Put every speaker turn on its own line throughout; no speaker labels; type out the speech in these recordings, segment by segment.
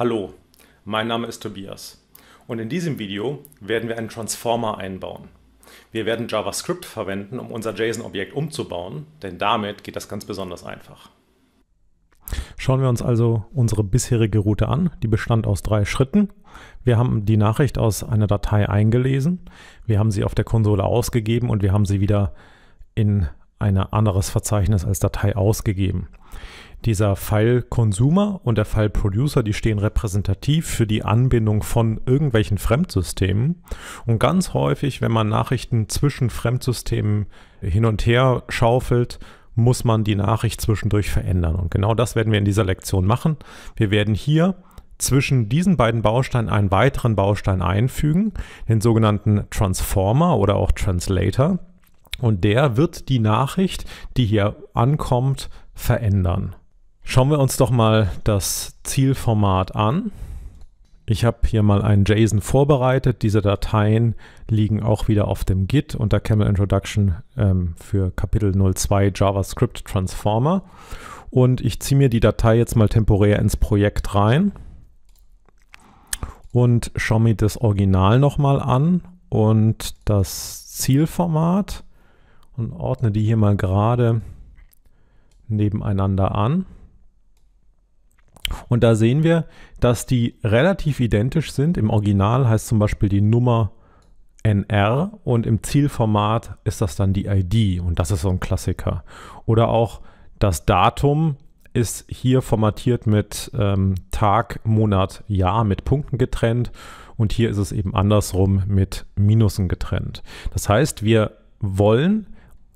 Hallo, mein Name ist Tobias und in diesem Video werden wir einen Transformer einbauen. Wir werden JavaScript verwenden, um unser JSON-Objekt umzubauen, denn damit geht das ganz besonders einfach. Schauen wir uns also unsere bisherige Route an. Die bestand aus drei Schritten. Wir haben die Nachricht aus einer Datei eingelesen, wir haben sie auf der Konsole ausgegeben und wir haben sie wieder in ein anderes Verzeichnis als Datei ausgegeben. Dieser File Consumer und der File Producer, die stehen repräsentativ für die Anbindung von irgendwelchen Fremdsystemen. Und ganz häufig, wenn man Nachrichten zwischen Fremdsystemen hin und her schaufelt, muss man die Nachricht zwischendurch verändern. Und genau das werden wir in dieser Lektion machen. Wir werden hier zwischen diesen beiden Bausteinen einen weiteren Baustein einfügen, den sogenannten Transformer oder auch Translator. Und der wird die Nachricht, die hier ankommt, verändern. Schauen wir uns doch mal das Zielformat an. Ich habe hier mal einen JSON vorbereitet. Diese Dateien liegen auch wieder auf dem Git unter Camel Introduction ähm, für Kapitel 02 JavaScript Transformer. Und ich ziehe mir die Datei jetzt mal temporär ins Projekt rein und schaue mir das Original nochmal an und das Zielformat und ordne die hier mal gerade nebeneinander an. Und da sehen wir, dass die relativ identisch sind. Im Original heißt zum Beispiel die Nummer NR und im Zielformat ist das dann die ID und das ist so ein Klassiker. Oder auch das Datum ist hier formatiert mit ähm, Tag, Monat, Jahr mit Punkten getrennt und hier ist es eben andersrum mit Minusen getrennt. Das heißt, wir wollen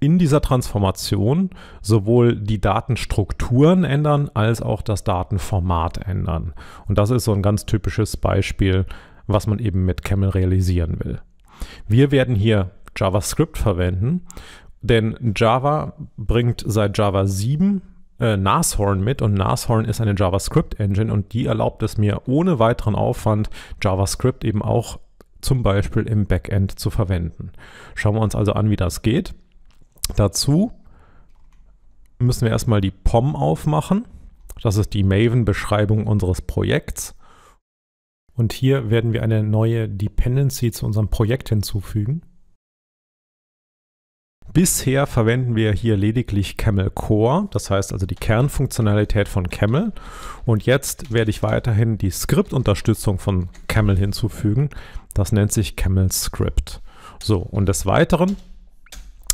in dieser Transformation sowohl die Datenstrukturen ändern als auch das Datenformat ändern. Und das ist so ein ganz typisches Beispiel, was man eben mit Camel realisieren will. Wir werden hier JavaScript verwenden, denn Java bringt seit Java 7 äh, Nashorn mit und Nashorn ist eine JavaScript-Engine und die erlaubt es mir ohne weiteren Aufwand, JavaScript eben auch zum Beispiel im Backend zu verwenden. Schauen wir uns also an, wie das geht. Dazu müssen wir erstmal die POM aufmachen. Das ist die Maven-Beschreibung unseres Projekts. Und hier werden wir eine neue Dependency zu unserem Projekt hinzufügen. Bisher verwenden wir hier lediglich Camel Core, das heißt also die Kernfunktionalität von Camel. Und jetzt werde ich weiterhin die Skriptunterstützung von Camel hinzufügen. Das nennt sich Camel Script. So, und des Weiteren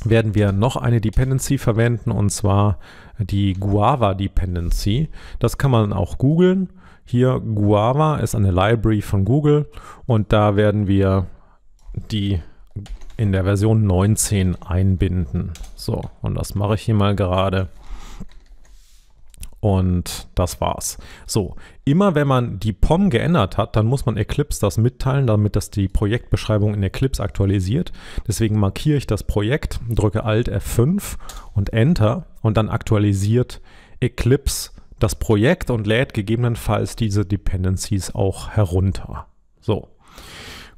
werden wir noch eine Dependency verwenden und zwar die Guava Dependency. Das kann man auch googeln. Hier Guava ist eine Library von Google und da werden wir die in der Version 19 einbinden. So, und das mache ich hier mal gerade. Und das war's. So, immer wenn man die POM geändert hat, dann muss man Eclipse das mitteilen, damit das die Projektbeschreibung in Eclipse aktualisiert. Deswegen markiere ich das Projekt, drücke Alt F5 und Enter und dann aktualisiert Eclipse das Projekt und lädt gegebenenfalls diese Dependencies auch herunter. So,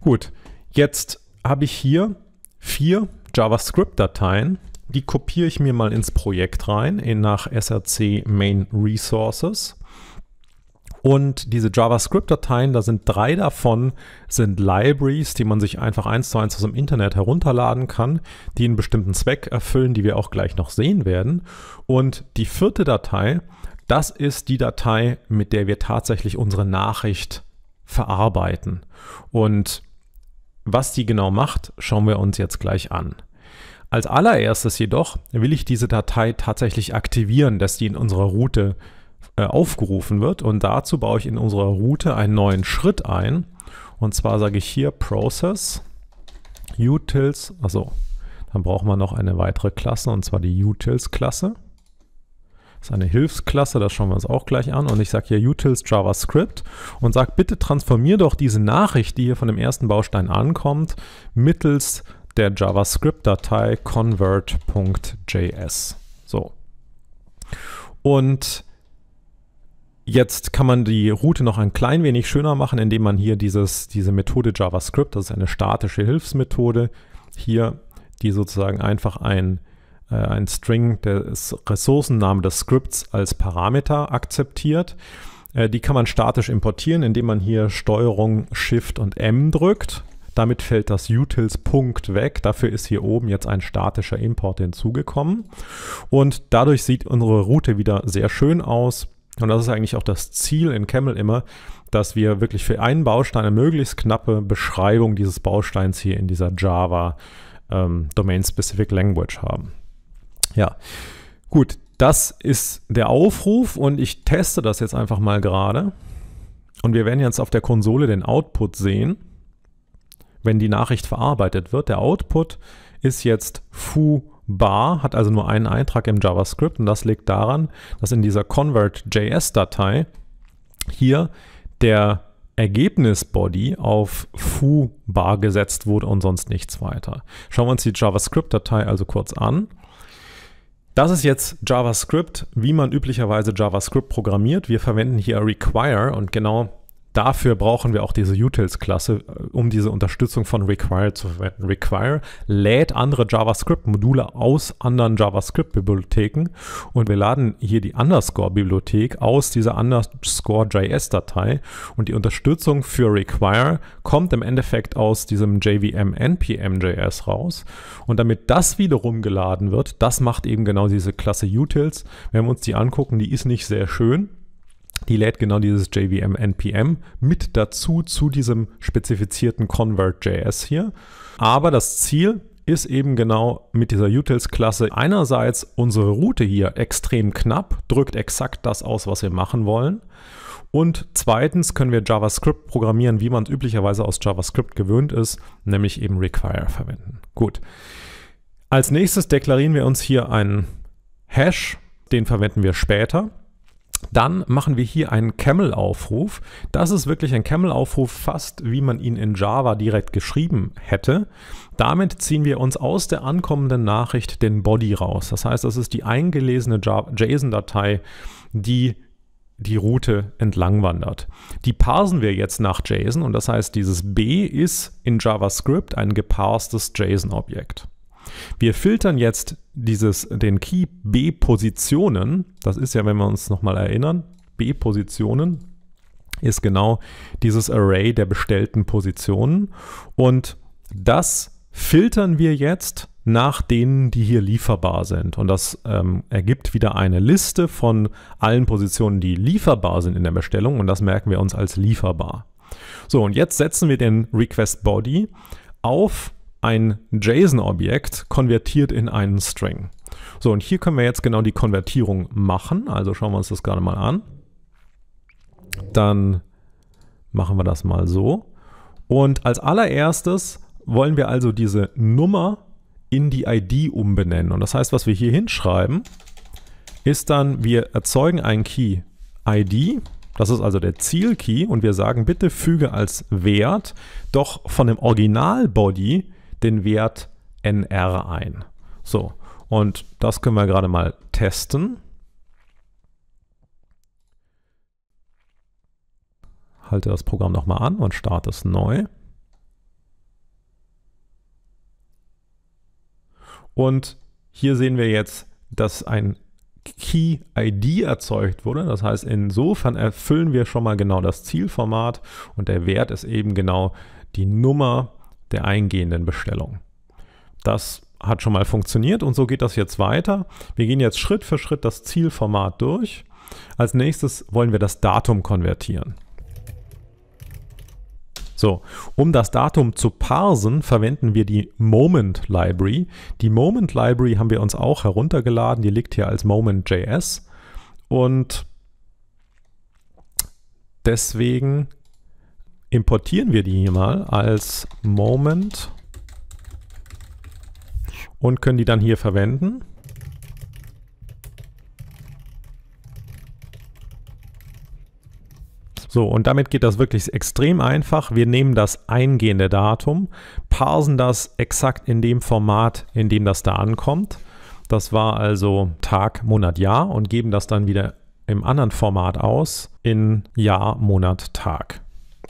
gut. Jetzt habe ich hier vier JavaScript-Dateien die kopiere ich mir mal ins Projekt rein, in nach src main resources. Und diese JavaScript-Dateien, da sind drei davon, sind Libraries, die man sich einfach eins zu eins aus dem Internet herunterladen kann, die einen bestimmten Zweck erfüllen, die wir auch gleich noch sehen werden. Und die vierte Datei, das ist die Datei, mit der wir tatsächlich unsere Nachricht verarbeiten. Und was die genau macht, schauen wir uns jetzt gleich an. Als allererstes jedoch will ich diese Datei tatsächlich aktivieren, dass die in unserer Route äh, aufgerufen wird und dazu baue ich in unserer Route einen neuen Schritt ein und zwar sage ich hier Process Utils, also dann brauchen wir noch eine weitere Klasse und zwar die Utils-Klasse. Das ist eine Hilfsklasse, das schauen wir uns auch gleich an. Und ich sage hier Utils JavaScript und sage, bitte transformier doch diese Nachricht, die hier von dem ersten Baustein ankommt, mittels der JavaScript-Datei convert.js. So. Und Jetzt kann man die Route noch ein klein wenig schöner machen, indem man hier dieses, diese Methode JavaScript, das ist eine statische Hilfsmethode, hier, die sozusagen einfach ein, äh, ein String des Ressourcennamen des Scripts als Parameter akzeptiert. Äh, die kann man statisch importieren, indem man hier Steuerung Shift und M drückt. Damit fällt das Utils Punkt weg. Dafür ist hier oben jetzt ein statischer Import hinzugekommen. Und dadurch sieht unsere Route wieder sehr schön aus. Und das ist eigentlich auch das Ziel in Camel immer, dass wir wirklich für einen Baustein eine möglichst knappe Beschreibung dieses Bausteins hier in dieser Java ähm, Domain-Specific Language haben. Ja, gut, das ist der Aufruf und ich teste das jetzt einfach mal gerade. Und wir werden jetzt auf der Konsole den Output sehen wenn die Nachricht verarbeitet wird. Der Output ist jetzt foo bar, hat also nur einen Eintrag im JavaScript und das liegt daran, dass in dieser convert.js-Datei hier der Ergebnis-Body auf foo bar gesetzt wurde und sonst nichts weiter. Schauen wir uns die JavaScript-Datei also kurz an. Das ist jetzt JavaScript, wie man üblicherweise JavaScript programmiert. Wir verwenden hier require und genau dafür brauchen wir auch diese Utils-Klasse, äh, um diese Unterstützung von Require zu verwenden. Require lädt andere JavaScript-Module aus anderen JavaScript-Bibliotheken und wir laden hier die Underscore-Bibliothek aus dieser Underscore.js-Datei und die Unterstützung für Require kommt im Endeffekt aus diesem JVM NPM.js raus und damit das wiederum geladen wird, das macht eben genau diese Klasse Utils. Wenn wir uns die angucken, die ist nicht sehr schön, die lädt genau dieses JVM NPM mit dazu zu diesem spezifizierten Convert.js hier. Aber das Ziel ist eben genau mit dieser Utils-Klasse einerseits unsere Route hier extrem knapp, drückt exakt das aus, was wir machen wollen. Und zweitens können wir JavaScript programmieren, wie man es üblicherweise aus JavaScript gewöhnt ist, nämlich eben Require verwenden. Gut. Als nächstes deklarieren wir uns hier einen Hash, den verwenden wir später dann machen wir hier einen Camel-Aufruf. Das ist wirklich ein Camel-Aufruf, fast wie man ihn in Java direkt geschrieben hätte. Damit ziehen wir uns aus der ankommenden Nachricht den Body raus. Das heißt, das ist die eingelesene JSON-Datei, die die Route entlang wandert. Die parsen wir jetzt nach JSON und das heißt, dieses B ist in JavaScript ein geparstes JSON-Objekt. Wir filtern jetzt dieses, den Key B-Positionen. Das ist ja, wenn wir uns nochmal erinnern, B-Positionen ist genau dieses Array der bestellten Positionen. Und das filtern wir jetzt nach denen, die hier lieferbar sind. Und das ähm, ergibt wieder eine Liste von allen Positionen, die lieferbar sind in der Bestellung. Und das merken wir uns als lieferbar. So, und jetzt setzen wir den Request Body auf ein JSON-Objekt konvertiert in einen String. So, und hier können wir jetzt genau die Konvertierung machen. Also schauen wir uns das gerade mal an. Dann machen wir das mal so. Und als allererstes wollen wir also diese Nummer in die ID umbenennen. Und das heißt, was wir hier hinschreiben, ist dann, wir erzeugen einen Key ID, das ist also der Ziel-Key und wir sagen, bitte füge als Wert doch von dem Original-Body den Wert nr ein. So, und das können wir gerade mal testen. Halte das Programm nochmal an und starte es neu. Und hier sehen wir jetzt, dass ein Key ID erzeugt wurde. Das heißt, insofern erfüllen wir schon mal genau das Zielformat und der Wert ist eben genau die Nummer der eingehenden Bestellung. Das hat schon mal funktioniert und so geht das jetzt weiter. Wir gehen jetzt Schritt für Schritt das Zielformat durch. Als nächstes wollen wir das Datum konvertieren. So, um das Datum zu parsen, verwenden wir die Moment Library. Die Moment Library haben wir uns auch heruntergeladen, die liegt hier als Moment.js und deswegen importieren wir die hier mal als Moment und können die dann hier verwenden. So, und damit geht das wirklich extrem einfach. Wir nehmen das eingehende Datum, parsen das exakt in dem Format, in dem das da ankommt. Das war also Tag, Monat, Jahr und geben das dann wieder im anderen Format aus in Jahr, Monat, Tag.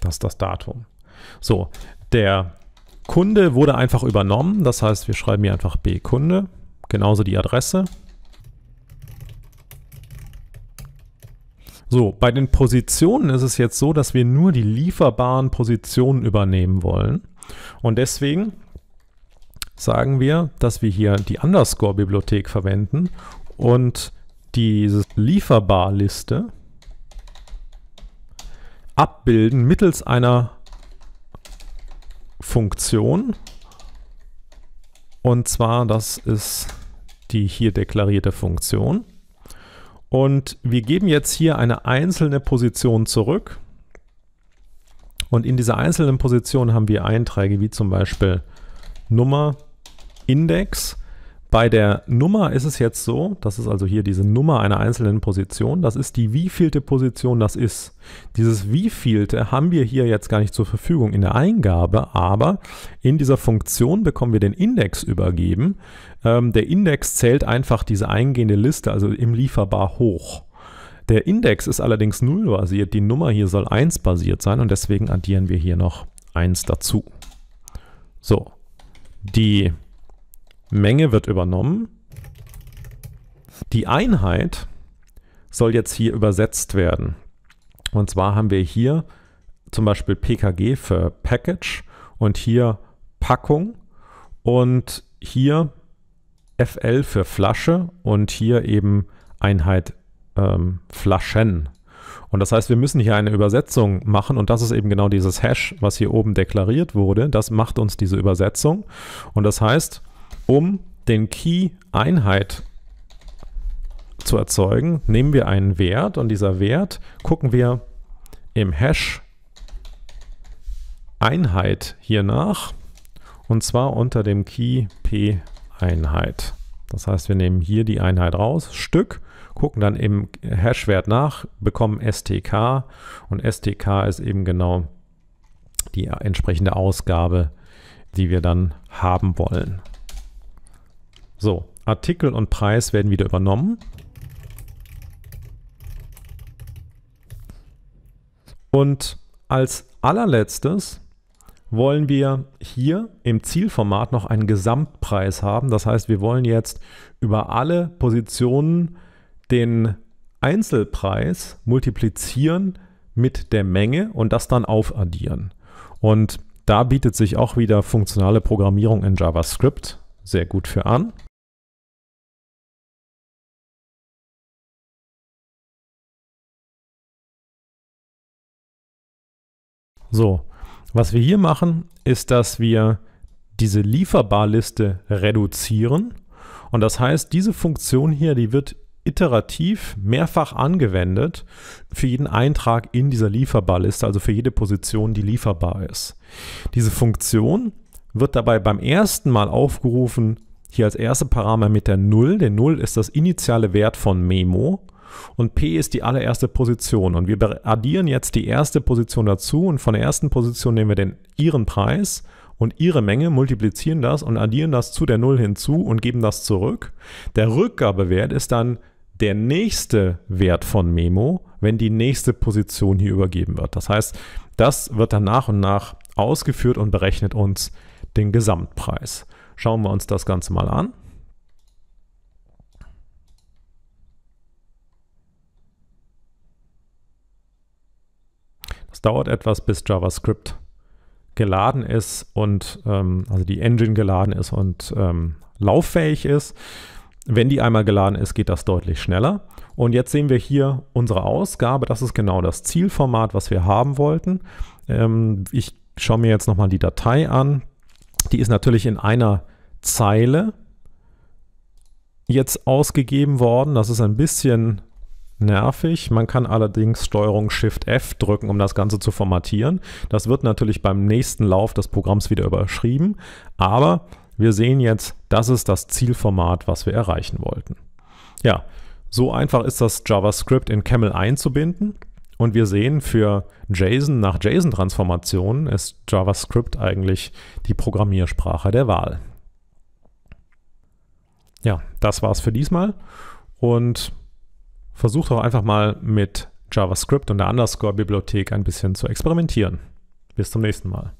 Das ist das Datum. So, der Kunde wurde einfach übernommen. Das heißt, wir schreiben hier einfach B-Kunde. Genauso die Adresse. So, bei den Positionen ist es jetzt so, dass wir nur die lieferbaren Positionen übernehmen wollen. Und deswegen sagen wir, dass wir hier die Underscore-Bibliothek verwenden und diese Lieferbar-Liste abbilden mittels einer Funktion. Und zwar, das ist die hier deklarierte Funktion. Und wir geben jetzt hier eine einzelne Position zurück. Und in dieser einzelnen Position haben wir Einträge wie zum Beispiel Nummer, Index. Bei der Nummer ist es jetzt so, das ist also hier diese Nummer einer einzelnen Position, das ist die wievielte Position das ist. Dieses wievielte haben wir hier jetzt gar nicht zur Verfügung in der Eingabe, aber in dieser Funktion bekommen wir den Index übergeben. Ähm, der Index zählt einfach diese eingehende Liste, also im Lieferbar hoch. Der Index ist allerdings 0 basiert, die Nummer hier soll 1 basiert sein und deswegen addieren wir hier noch 1 dazu. So, die Menge wird übernommen. Die Einheit soll jetzt hier übersetzt werden. Und zwar haben wir hier zum Beispiel PKG für Package und hier Packung und hier FL für Flasche und hier eben Einheit ähm, Flaschen. Und das heißt, wir müssen hier eine Übersetzung machen und das ist eben genau dieses Hash, was hier oben deklariert wurde. Das macht uns diese Übersetzung. Und das heißt, um den Key Einheit zu erzeugen, nehmen wir einen Wert und dieser Wert gucken wir im Hash Einheit hier nach und zwar unter dem Key P Einheit. Das heißt, wir nehmen hier die Einheit raus, Stück, gucken dann im Hash-Wert nach, bekommen STK und STK ist eben genau die entsprechende Ausgabe, die wir dann haben wollen. So, Artikel und Preis werden wieder übernommen. Und als allerletztes wollen wir hier im Zielformat noch einen Gesamtpreis haben. Das heißt, wir wollen jetzt über alle Positionen den Einzelpreis multiplizieren mit der Menge und das dann aufaddieren. Und da bietet sich auch wieder funktionale Programmierung in JavaScript sehr gut für an. So, was wir hier machen, ist, dass wir diese Lieferbarliste reduzieren. Und das heißt, diese Funktion hier, die wird iterativ mehrfach angewendet für jeden Eintrag in dieser Lieferbarliste, also für jede Position, die lieferbar ist. Diese Funktion wird dabei beim ersten Mal aufgerufen, hier als erste Parameter mit der 0. Der 0 ist das initiale Wert von Memo und P ist die allererste Position. Und wir addieren jetzt die erste Position dazu und von der ersten Position nehmen wir den ihren Preis und ihre Menge, multiplizieren das und addieren das zu der Null hinzu und geben das zurück. Der Rückgabewert ist dann der nächste Wert von Memo, wenn die nächste Position hier übergeben wird. Das heißt, das wird dann nach und nach ausgeführt und berechnet uns den Gesamtpreis. Schauen wir uns das Ganze mal an. dauert etwas, bis JavaScript geladen ist und ähm, also die Engine geladen ist und ähm, lauffähig ist. Wenn die einmal geladen ist, geht das deutlich schneller. Und jetzt sehen wir hier unsere Ausgabe. Das ist genau das Zielformat, was wir haben wollten. Ähm, ich schaue mir jetzt nochmal die Datei an. Die ist natürlich in einer Zeile jetzt ausgegeben worden. Das ist ein bisschen nervig. Man kann allerdings Steuerung Shift F drücken, um das Ganze zu formatieren. Das wird natürlich beim nächsten Lauf des Programms wieder überschrieben, aber wir sehen jetzt, das ist das Zielformat, was wir erreichen wollten. Ja, so einfach ist das JavaScript in Camel einzubinden. Und wir sehen, für JSON nach JSON-Transformationen ist JavaScript eigentlich die Programmiersprache der Wahl. Ja, das war's für diesmal. Und Versucht auch einfach mal mit JavaScript und der Underscore-Bibliothek ein bisschen zu experimentieren. Bis zum nächsten Mal.